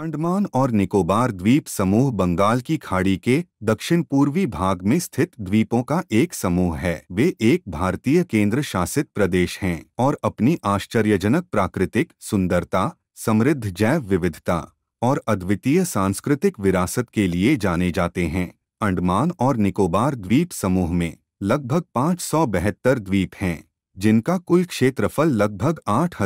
अंडमान और निकोबार द्वीप समूह बंगाल की खाड़ी के दक्षिण पूर्वी भाग में स्थित द्वीपों का एक समूह है वे एक भारतीय केंद्र शासित प्रदेश हैं और अपनी आश्चर्यजनक प्राकृतिक सुंदरता समृद्ध जैव विविधता और अद्वितीय सांस्कृतिक विरासत के लिए जाने जाते हैं अंडमान और निकोबार द्वीप समूह में लगभग पाँच द्वीप हैं जिनका कुल क्षेत्रफल लगभग आठ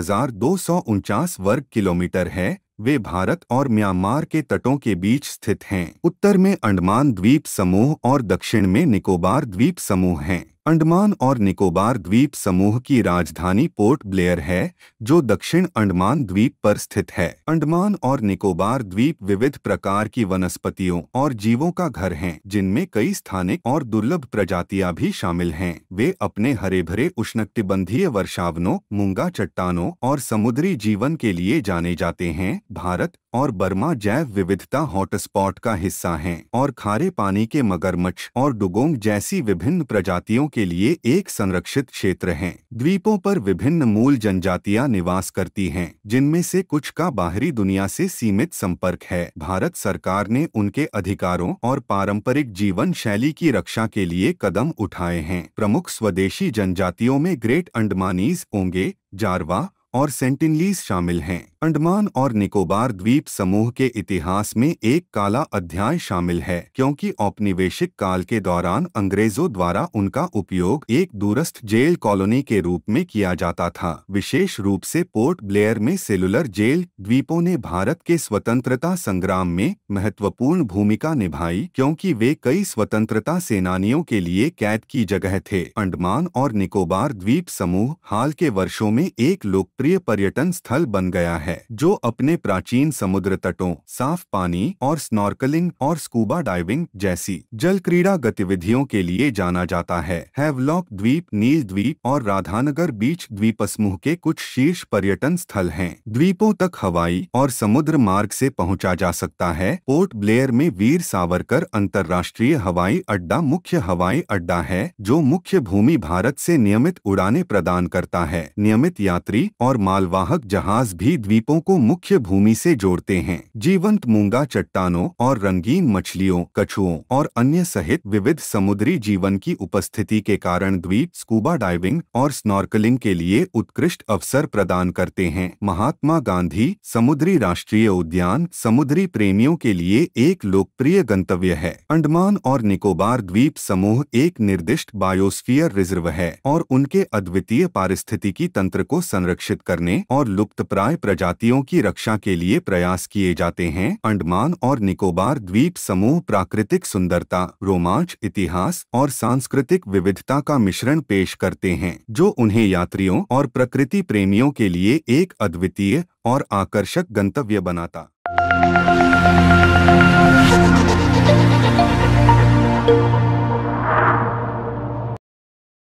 वर्ग किलोमीटर है वे भारत और म्यांमार के तटों के बीच स्थित हैं उत्तर में अंडमान द्वीप समूह और दक्षिण में निकोबार द्वीप समूह हैं अंडमान और निकोबार द्वीप समूह की राजधानी पोर्ट ब्लेयर है जो दक्षिण अंडमान द्वीप पर स्थित है अंडमान और निकोबार द्वीप विविध प्रकार की वनस्पतियों और जीवों का घर हैं, जिनमें कई स्थानिक और दुर्लभ प्रजातियां भी शामिल हैं वे अपने हरे भरे उष्णकटिबंधीय वर्षावनों मुंगा चट्टानों और समुद्री जीवन के लिए जाने जाते हैं भारत और बर्मा जैव विविधता हॉटस्पॉट का हिस्सा हैं और खारे पानी के मगरमच्छ और डुगोंग जैसी विभिन्न प्रजातियों के लिए एक संरक्षित क्षेत्र है द्वीपों पर विभिन्न मूल जनजातियां निवास करती हैं जिनमें से कुछ का बाहरी दुनिया से सीमित संपर्क है भारत सरकार ने उनके अधिकारों और पारंपरिक जीवन शैली की रक्षा के लिए कदम उठाए हैं प्रमुख स्वदेशी जनजातियों में ग्रेट अंडमानीज ओंगे जारवा और सेंटिनलीज शामिल हैं अंडमान और निकोबार द्वीप समूह के इतिहास में एक काला अध्याय शामिल है क्योंकि औपनिवेशिक काल के दौरान अंग्रेजों द्वारा उनका उपयोग एक दूरस्थ जेल कॉलोनी के रूप में किया जाता था विशेष रूप से पोर्ट ब्लेयर में सेलुलर जेल द्वीपों ने भारत के स्वतंत्रता संग्राम में महत्वपूर्ण भूमिका निभाई क्योंकि वे कई स्वतंत्रता सेनानियों के लिए कैद की जगह थे अंडमान और निकोबार द्वीप समूह हाल के वर्षों में एक लोकप्रिय लोकप्रिय पर्यटन स्थल बन गया है जो अपने प्राचीन समुद्र तटों साफ पानी और स्नॉर्कलिंग और स्कूबा डाइविंग जैसी जल क्रीड़ा गतिविधियों के लिए जाना जाता है हैवलॉक द्वीप नील द्वीप और राधानगर बीच द्वीप समूह के कुछ शीर्ष पर्यटन स्थल है द्वीपों तक हवाई और समुद्र मार्ग से पहुंचा जा सकता है पोर्ट ब्लेयर में वीर सावरकर अंतर्राष्ट्रीय हवाई अड्डा मुख्य हवाई अड्डा है जो मुख्य भूमि भारत से नियमित उड़ाने प्रदान करता है नियमित यात्री और और मालवाहक जहाज भी द्वीपों को मुख्य भूमि से जोड़ते हैं जीवंत मूंगा चट्टानों और रंगीन मछलियों कछुओं और अन्य सहित विविध समुद्री जीवन की उपस्थिति के कारण द्वीप स्कूबा डाइविंग और स्नॉर्कलिंग के लिए उत्कृष्ट अवसर प्रदान करते हैं महात्मा गांधी समुद्री राष्ट्रीय उद्यान समुद्री प्रेमियों के लिए एक लोकप्रिय गंतव्य है अंडमान और निकोबार द्वीप समूह एक निर्दिष्ट बायोस्फीयर रिजर्व है और उनके अद्वितीय पारिस्थितिकी तंत्र को संरक्षित सुरक्षित करने और लुप्तप्राय प्रजातियों की रक्षा के लिए प्रयास किए जाते हैं अंडमान और निकोबार द्वीप समूह प्राकृतिक सुंदरता रोमांच इतिहास और सांस्कृतिक विविधता का मिश्रण पेश करते हैं जो उन्हें यात्रियों और प्रकृति प्रेमियों के लिए एक अद्वितीय और आकर्षक गंतव्य बनाता